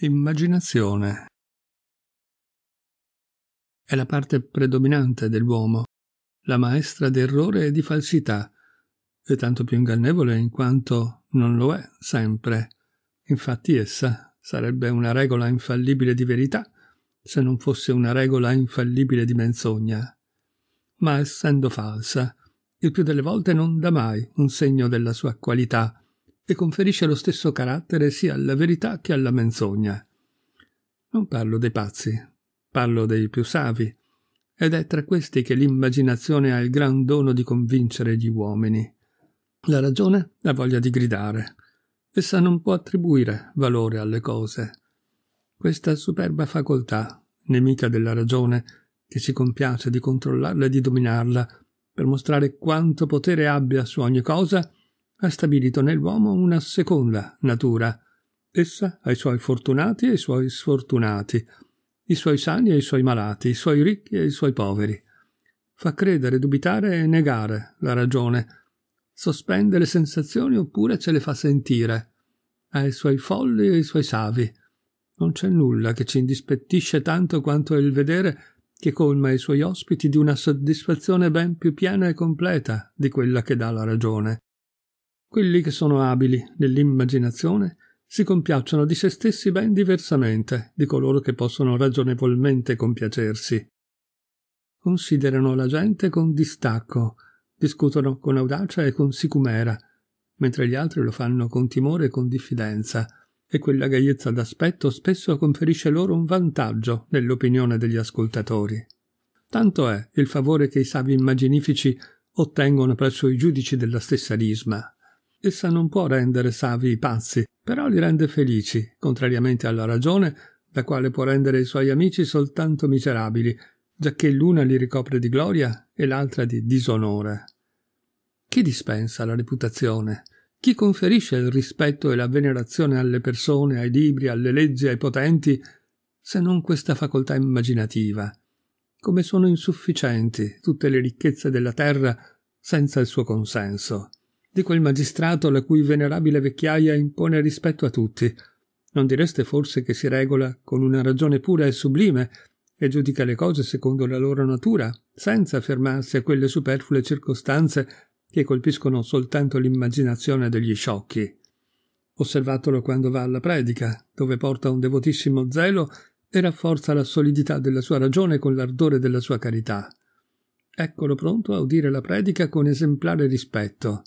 Immaginazione. È la parte predominante dell'uomo, la maestra d'errore e di falsità, e tanto più ingannevole in quanto non lo è sempre. Infatti essa sarebbe una regola infallibile di verità, se non fosse una regola infallibile di menzogna. Ma essendo falsa, il più delle volte non dà mai un segno della sua qualità, e conferisce lo stesso carattere sia alla verità che alla menzogna. Non parlo dei pazzi, parlo dei più savi, ed è tra questi che l'immaginazione ha il gran dono di convincere gli uomini. La ragione ha voglia di gridare. Essa non può attribuire valore alle cose. Questa superba facoltà, nemica della ragione, che si compiace di controllarla e di dominarla, per mostrare quanto potere abbia su ogni cosa, ha stabilito nell'uomo una seconda natura. Essa ha i suoi fortunati e i suoi sfortunati, i suoi sani e i suoi malati, i suoi ricchi e i suoi poveri. Fa credere, dubitare e negare la ragione. Sospende le sensazioni oppure ce le fa sentire. Ha i suoi folli e i suoi savi. Non c'è nulla che ci indispettisce tanto quanto il vedere che colma i suoi ospiti di una soddisfazione ben più piena e completa di quella che dà la ragione. Quelli che sono abili nell'immaginazione si compiacciono di se stessi ben diversamente di coloro che possono ragionevolmente compiacersi. Considerano la gente con distacco, discutono con audacia e con sicumera, mentre gli altri lo fanno con timore e con diffidenza, e quella gaiezza d'aspetto spesso conferisce loro un vantaggio nell'opinione degli ascoltatori. Tanto è il favore che i savi immaginifici ottengono presso i giudici della stessa risma. Essa non può rendere savi i pazzi, però li rende felici, contrariamente alla ragione, la quale può rendere i suoi amici soltanto miserabili, giacché l'una li ricopre di gloria e l'altra di disonore. Chi dispensa la reputazione? Chi conferisce il rispetto e la venerazione alle persone, ai libri, alle leggi, ai potenti, se non questa facoltà immaginativa? Come sono insufficienti tutte le ricchezze della terra senza il suo consenso di quel magistrato la cui venerabile vecchiaia impone rispetto a tutti. Non direste forse che si regola con una ragione pura e sublime e giudica le cose secondo la loro natura, senza fermarsi a quelle superflue circostanze che colpiscono soltanto l'immaginazione degli sciocchi. Osservatelo quando va alla predica, dove porta un devotissimo zelo e rafforza la solidità della sua ragione con l'ardore della sua carità. Eccolo pronto a udire la predica con esemplare rispetto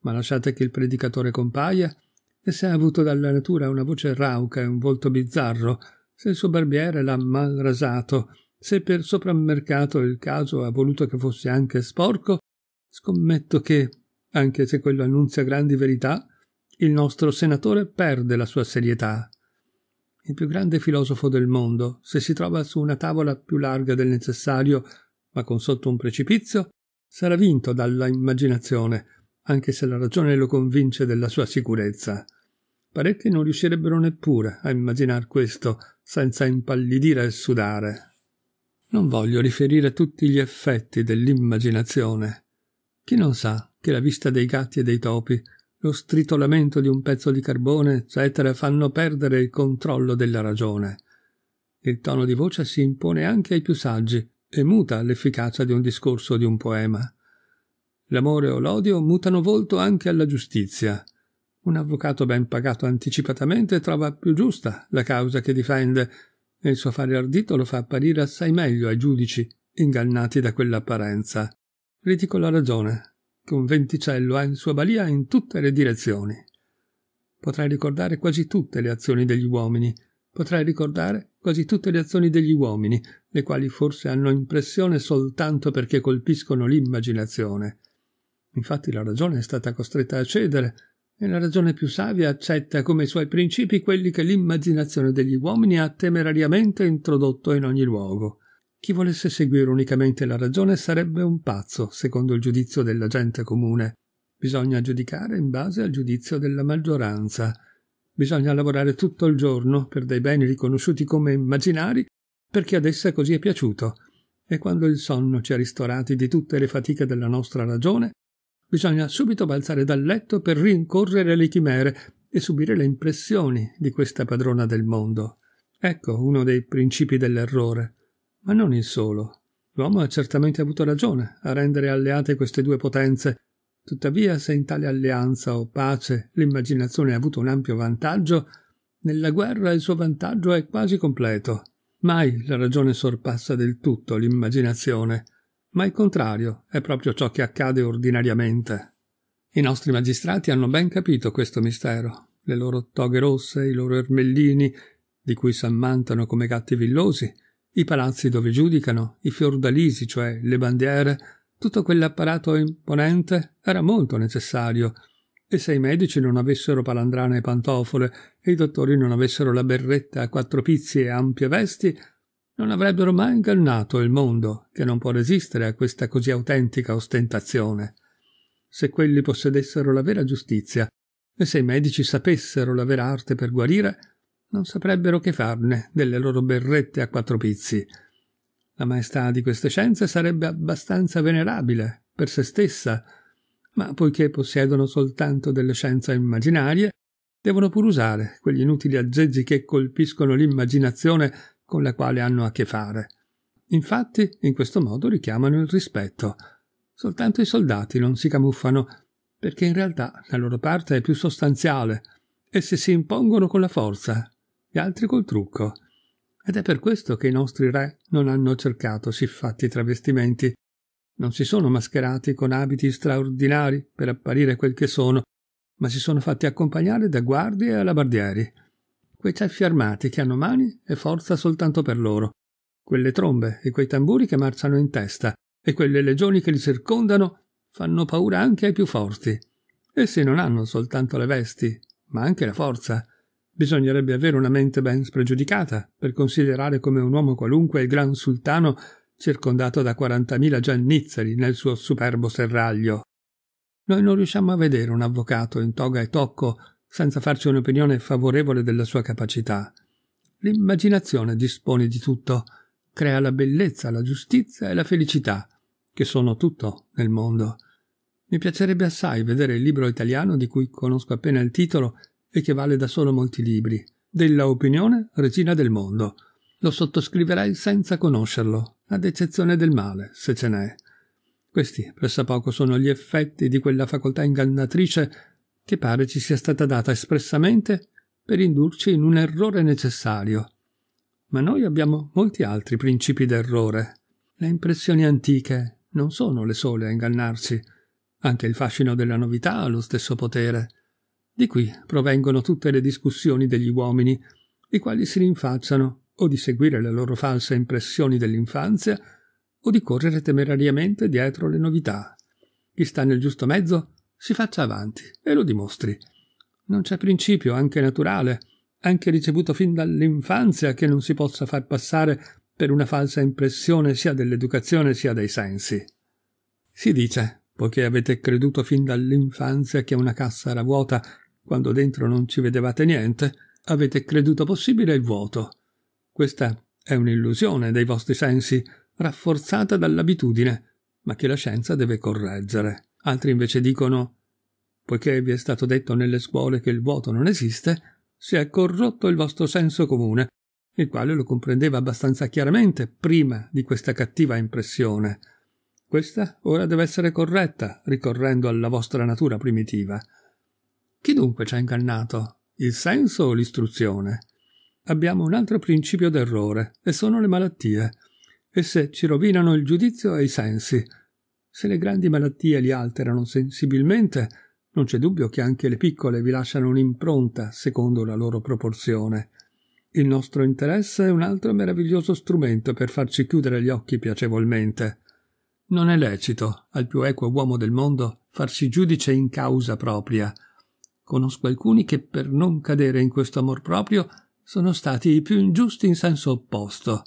ma lasciate che il predicatore compaia, e se ha avuto dalla natura una voce rauca e un volto bizzarro, se il suo barbiere l'ha mal rasato, se per soprammercato il caso ha voluto che fosse anche sporco, scommetto che, anche se quello annunzia grandi verità, il nostro senatore perde la sua serietà. Il più grande filosofo del mondo, se si trova su una tavola più larga del necessario, ma con sotto un precipizio, sarà vinto dalla immaginazione, anche se la ragione lo convince della sua sicurezza. Parecchi non riuscirebbero neppure a immaginar questo senza impallidire e sudare. Non voglio riferire tutti gli effetti dell'immaginazione. Chi non sa che la vista dei gatti e dei topi, lo stritolamento di un pezzo di carbone, eccetera, fanno perdere il controllo della ragione. Il tono di voce si impone anche ai più saggi e muta l'efficacia di un discorso o di un poema. L'amore o l'odio mutano volto anche alla giustizia. Un avvocato ben pagato anticipatamente trova più giusta la causa che difende e il suo fare ardito lo fa apparire assai meglio ai giudici ingannati da quell'apparenza. Critico la ragione che un venticello ha in sua balia in tutte le direzioni. Potrei ricordare quasi tutte le azioni degli uomini, Potrei ricordare quasi tutte le azioni degli uomini, le quali forse hanno impressione soltanto perché colpiscono l'immaginazione. Infatti la ragione è stata costretta a cedere e la ragione più savia accetta come suoi principi quelli che l'immaginazione degli uomini ha temerariamente introdotto in ogni luogo. Chi volesse seguire unicamente la ragione sarebbe un pazzo, secondo il giudizio della gente comune. Bisogna giudicare in base al giudizio della maggioranza. Bisogna lavorare tutto il giorno per dei beni riconosciuti come immaginari, perché ad essa così è piaciuto. E quando il sonno ci ha ristorati di tutte le fatiche della nostra ragione, Bisogna subito balzare dal letto per rincorrere le chimere e subire le impressioni di questa padrona del mondo. Ecco uno dei principi dell'errore, ma non il solo. L'uomo ha certamente avuto ragione a rendere alleate queste due potenze. Tuttavia, se in tale alleanza o pace l'immaginazione ha avuto un ampio vantaggio, nella guerra il suo vantaggio è quasi completo. Mai la ragione sorpassa del tutto l'immaginazione. Ma il contrario è proprio ciò che accade ordinariamente. I nostri magistrati hanno ben capito questo mistero, le loro toghe rosse, i loro ermellini, di cui s'ammantano come gatti villosi, i palazzi dove giudicano, i fiordalisi, cioè le bandiere, tutto quell'apparato imponente era molto necessario. E se i medici non avessero palandrane e pantofole, e i dottori non avessero la berretta a quattro pizzi e ampie vesti, non avrebbero mai ingannato il mondo, che non può resistere a questa così autentica ostentazione. Se quelli possedessero la vera giustizia, e se i medici sapessero la vera arte per guarire, non saprebbero che farne delle loro berrette a quattro pizzi. La maestà di queste scienze sarebbe abbastanza venerabile per se stessa, ma poiché possiedono soltanto delle scienze immaginarie, devono pur usare quegli inutili aggeggi che colpiscono l'immaginazione con la quale hanno a che fare. Infatti, in questo modo richiamano il rispetto. Soltanto i soldati non si camuffano, perché in realtà la loro parte è più sostanziale. Essi si impongono con la forza, gli altri col trucco. Ed è per questo che i nostri re non hanno cercato siffatti travestimenti. Non si sono mascherati con abiti straordinari per apparire quel che sono, ma si sono fatti accompagnare da guardie e alabardieri quei ceffi armati che hanno mani e forza soltanto per loro, quelle trombe e quei tamburi che marciano in testa e quelle legioni che li circondano fanno paura anche ai più forti. Essi non hanno soltanto le vesti, ma anche la forza. Bisognerebbe avere una mente ben spregiudicata per considerare come un uomo qualunque il gran sultano circondato da 40.000 giannizzeri nel suo superbo serraglio. Noi non riusciamo a vedere un avvocato in toga e tocco senza farci un'opinione favorevole della sua capacità. L'immaginazione dispone di tutto, crea la bellezza, la giustizia e la felicità, che sono tutto nel mondo. Mi piacerebbe assai vedere il libro italiano di cui conosco appena il titolo e che vale da solo molti libri, della opinione regina del mondo. Lo sottoscriverei senza conoscerlo, ad eccezione del male, se ce n'è. Questi, press'a poco, sono gli effetti di quella facoltà ingannatrice che pare ci sia stata data espressamente per indurci in un errore necessario. Ma noi abbiamo molti altri principi d'errore. Le impressioni antiche non sono le sole a ingannarci. Anche il fascino della novità ha lo stesso potere. Di qui provengono tutte le discussioni degli uomini, i quali si rinfacciano o di seguire le loro false impressioni dell'infanzia o di correre temerariamente dietro le novità. Chi sta nel giusto mezzo si faccia avanti e lo dimostri. Non c'è principio, anche naturale, anche ricevuto fin dall'infanzia, che non si possa far passare per una falsa impressione sia dell'educazione sia dei sensi. Si dice, poiché avete creduto fin dall'infanzia che una cassa era vuota quando dentro non ci vedevate niente, avete creduto possibile il vuoto. Questa è un'illusione dei vostri sensi, rafforzata dall'abitudine, ma che la scienza deve correggere. Altri invece dicono poiché vi è stato detto nelle scuole che il vuoto non esiste, si è corrotto il vostro senso comune, il quale lo comprendeva abbastanza chiaramente prima di questa cattiva impressione. Questa ora deve essere corretta, ricorrendo alla vostra natura primitiva. Chi dunque ci ha ingannato? Il senso o l'istruzione? Abbiamo un altro principio d'errore, e sono le malattie. Esse ci rovinano il giudizio e i sensi, se le grandi malattie li alterano sensibilmente, non c'è dubbio che anche le piccole vi lasciano un'impronta secondo la loro proporzione. Il nostro interesse è un altro meraviglioso strumento per farci chiudere gli occhi piacevolmente. Non è lecito al più equo uomo del mondo farsi giudice in causa propria. Conosco alcuni che per non cadere in questo amor proprio sono stati i più ingiusti in senso opposto.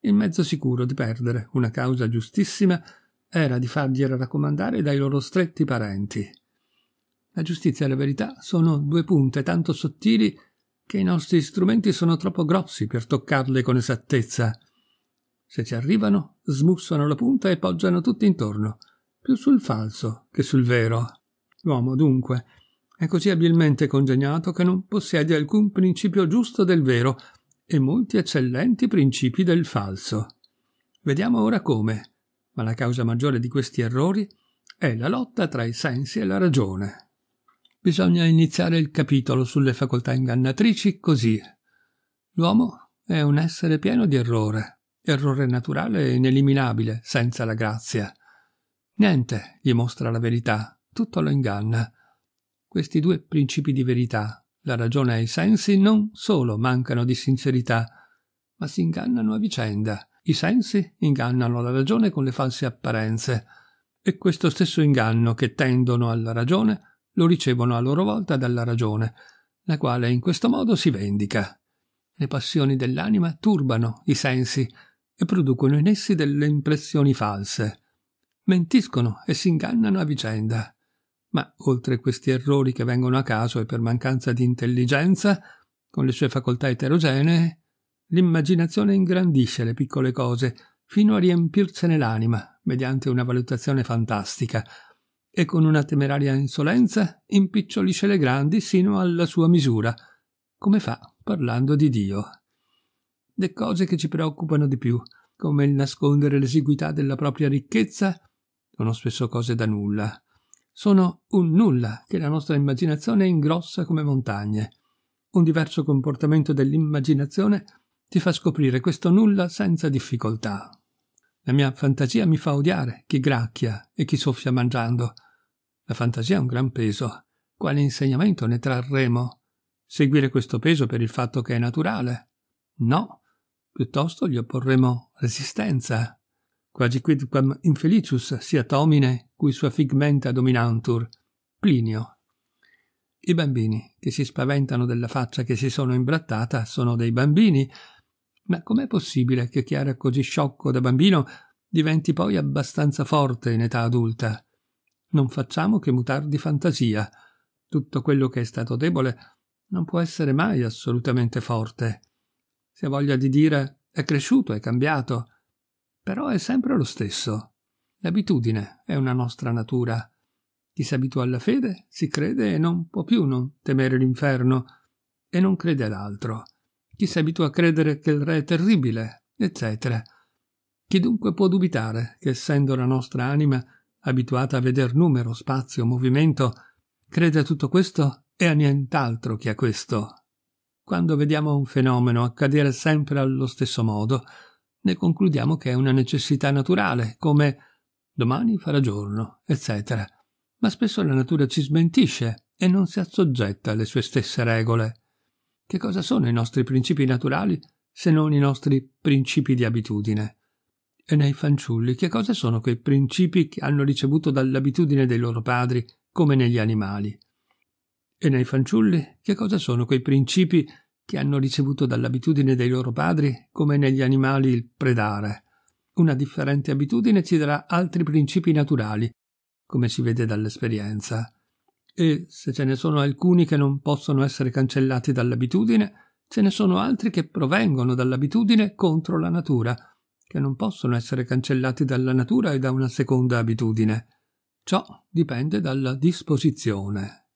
Il mezzo sicuro di perdere una causa giustissima era di fargliela raccomandare dai loro stretti parenti. La giustizia e la verità sono due punte tanto sottili che i nostri strumenti sono troppo grossi per toccarle con esattezza. Se ci arrivano, smussano la punta e poggiano tutti intorno, più sul falso che sul vero. L'uomo, dunque, è così abilmente congegnato che non possiede alcun principio giusto del vero e molti eccellenti principi del falso. Vediamo ora come, ma la causa maggiore di questi errori è la lotta tra i sensi e la ragione. Bisogna iniziare il capitolo sulle facoltà ingannatrici così. L'uomo è un essere pieno di errore, errore naturale e ineliminabile, senza la grazia. Niente gli mostra la verità, tutto lo inganna. Questi due principi di verità, la ragione e i sensi, non solo mancano di sincerità, ma si ingannano a vicenda i sensi ingannano la ragione con le false apparenze e questo stesso inganno che tendono alla ragione lo ricevono a loro volta dalla ragione, la quale in questo modo si vendica. Le passioni dell'anima turbano i sensi e producono in essi delle impressioni false. Mentiscono e si ingannano a vicenda. Ma oltre questi errori che vengono a caso e per mancanza di intelligenza, con le sue facoltà eterogenee, L'immaginazione ingrandisce le piccole cose fino a riempirsene l'anima mediante una valutazione fantastica e con una temeraria insolenza impicciolisce le grandi sino alla sua misura, come fa parlando di Dio. Le cose che ci preoccupano di più, come il nascondere l'esiguità della propria ricchezza, sono spesso cose da nulla. Sono un nulla che la nostra immaginazione ingrossa come montagne. Un diverso comportamento dell'immaginazione ti fa scoprire questo nulla senza difficoltà. La mia fantasia mi fa odiare chi gracchia e chi soffia mangiando. La fantasia ha un gran peso. Quale insegnamento ne trarremo? Seguire questo peso per il fatto che è naturale? No, piuttosto gli opporremo resistenza. Quasi quidquam infelicius siat homine cui sua figmenta dominantur. Plinio. I bambini che si spaventano della faccia che si sono imbrattata sono dei bambini ma com'è possibile che Chiara, così sciocco da bambino, diventi poi abbastanza forte in età adulta? Non facciamo che mutar di fantasia. Tutto quello che è stato debole non può essere mai assolutamente forte. Si ha voglia di dire è cresciuto, è cambiato, però è sempre lo stesso. L'abitudine è una nostra natura. Chi si abitua alla fede si crede e non può più non temere l'inferno e non crede all'altro chi si abitua a credere che il re è terribile, eccetera. Chi dunque può dubitare che, essendo la nostra anima abituata a veder numero, spazio, movimento, crede a tutto questo e a nient'altro che a questo? Quando vediamo un fenomeno accadere sempre allo stesso modo, ne concludiamo che è una necessità naturale, come domani farà giorno, eccetera. Ma spesso la natura ci smentisce e non si assoggetta alle sue stesse regole. Che cosa sono i nostri principi naturali se non i nostri principi di abitudine? E nei fanciulli che cosa sono quei principi che hanno ricevuto dall'abitudine dei loro padri, come negli animali? E nei fanciulli che cosa sono quei principi che hanno ricevuto dall'abitudine dei loro padri, come negli animali il predare? Una differente abitudine ci darà altri principi naturali, come si vede dall'esperienza. E se ce ne sono alcuni che non possono essere cancellati dall'abitudine, ce ne sono altri che provengono dall'abitudine contro la natura, che non possono essere cancellati dalla natura e da una seconda abitudine. Ciò dipende dalla disposizione.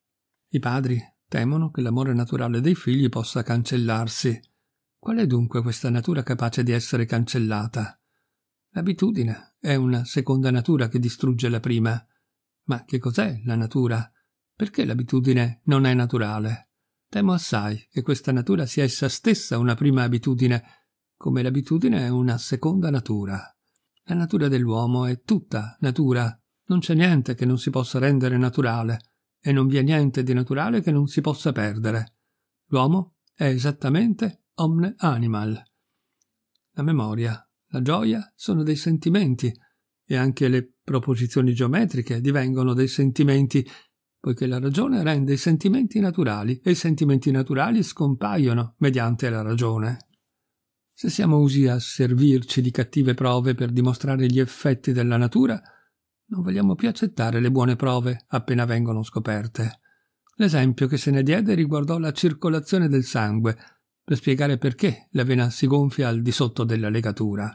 I padri temono che l'amore naturale dei figli possa cancellarsi. Qual è dunque questa natura capace di essere cancellata? L'abitudine è una seconda natura che distrugge la prima. Ma che cos'è la natura? Perché l'abitudine non è naturale? Temo assai che questa natura sia essa stessa una prima abitudine, come l'abitudine è una seconda natura. La natura dell'uomo è tutta natura, non c'è niente che non si possa rendere naturale, e non vi è niente di naturale che non si possa perdere. L'uomo è esattamente omne animal. La memoria, la gioia sono dei sentimenti, e anche le proposizioni geometriche divengono dei sentimenti poiché la ragione rende i sentimenti naturali e i sentimenti naturali scompaiono mediante la ragione. Se siamo usi a servirci di cattive prove per dimostrare gli effetti della natura, non vogliamo più accettare le buone prove appena vengono scoperte. L'esempio che se ne diede riguardò la circolazione del sangue, per spiegare perché la vena si gonfia al di sotto della legatura.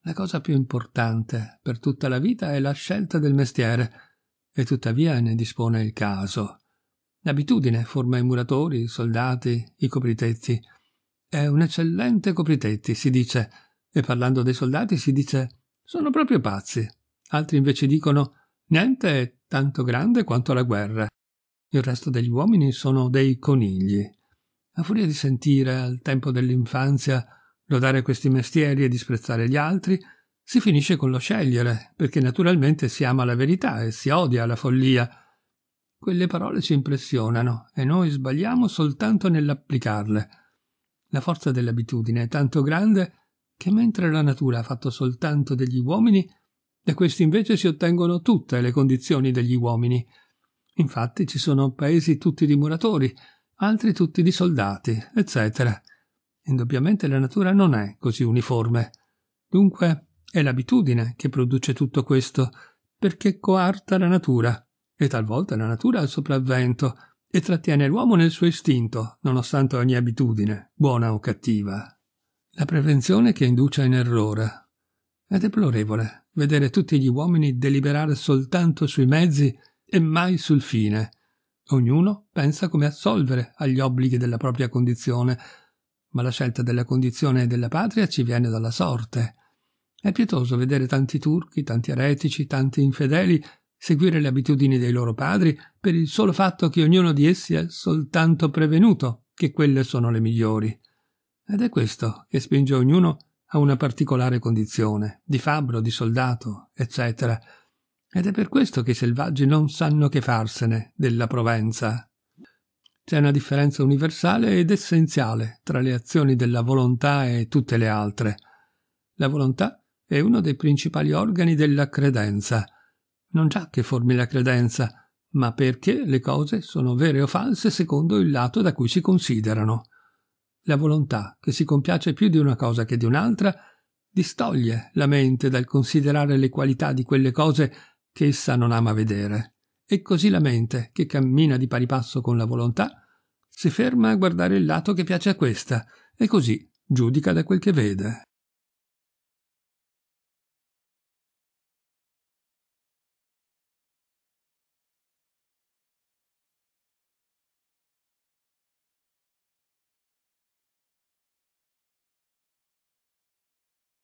La cosa più importante per tutta la vita è la scelta del mestiere, e tuttavia ne dispone il caso. L'abitudine forma i muratori, i soldati, i copritetti. È un eccellente copritetti, si dice, e parlando dei soldati si dice sono proprio pazzi. Altri invece dicono niente è tanto grande quanto la guerra. Il resto degli uomini sono dei conigli. A furia di sentire, al tempo dell'infanzia, lodare questi mestieri e disprezzare gli altri, si finisce con lo scegliere, perché naturalmente si ama la verità e si odia la follia. Quelle parole ci impressionano e noi sbagliamo soltanto nell'applicarle. La forza dell'abitudine è tanto grande che mentre la natura ha fatto soltanto degli uomini, da questi invece si ottengono tutte le condizioni degli uomini. Infatti ci sono paesi tutti di muratori, altri tutti di soldati, eccetera. Indubbiamente la natura non è così uniforme. Dunque, è l'abitudine che produce tutto questo, perché coarta la natura, e talvolta la natura ha il sopravvento, e trattiene l'uomo nel suo istinto, nonostante ogni abitudine, buona o cattiva. La prevenzione che induce in errore. È deplorevole vedere tutti gli uomini deliberare soltanto sui mezzi e mai sul fine. Ognuno pensa come assolvere agli obblighi della propria condizione, ma la scelta della condizione e della patria ci viene dalla sorte. È pietoso vedere tanti turchi, tanti eretici, tanti infedeli seguire le abitudini dei loro padri per il solo fatto che ognuno di essi è soltanto prevenuto che quelle sono le migliori. Ed è questo che spinge ognuno a una particolare condizione, di fabbro, di soldato, eccetera. Ed è per questo che i selvaggi non sanno che farsene della Provenza. C'è una differenza universale ed essenziale tra le azioni della volontà e tutte le altre. La volontà è uno dei principali organi della credenza. Non già che formi la credenza, ma perché le cose sono vere o false secondo il lato da cui si considerano. La volontà, che si compiace più di una cosa che di un'altra, distoglie la mente dal considerare le qualità di quelle cose che essa non ama vedere. E così la mente, che cammina di pari passo con la volontà, si ferma a guardare il lato che piace a questa, e così giudica da quel che vede.